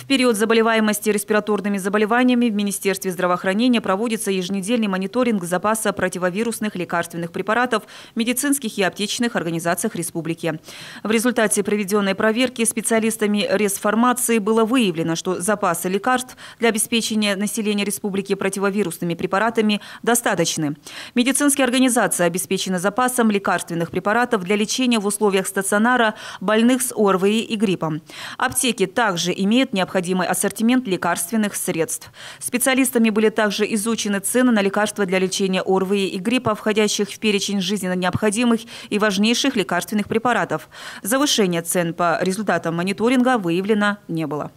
В период заболеваемости респираторными заболеваниями в Министерстве здравоохранения проводится еженедельный мониторинг запаса противовирусных лекарственных препаратов в медицинских и аптечных организациях республики. В результате проведенной проверки специалистами Ресформации было выявлено, что запасы лекарств для обеспечения населения республики противовирусными препаратами достаточны. Медицинские организации обеспечены запасом лекарственных препаратов для лечения в условиях стационара больных с ОРВИ и гриппом. Аптеки также имеют необходимость необходимый ассортимент лекарственных средств. Специалистами были также изучены цены на лекарства для лечения ОРВИ и гриппа, входящих в перечень жизненно необходимых и важнейших лекарственных препаратов. Завышение цен по результатам мониторинга выявлено не было.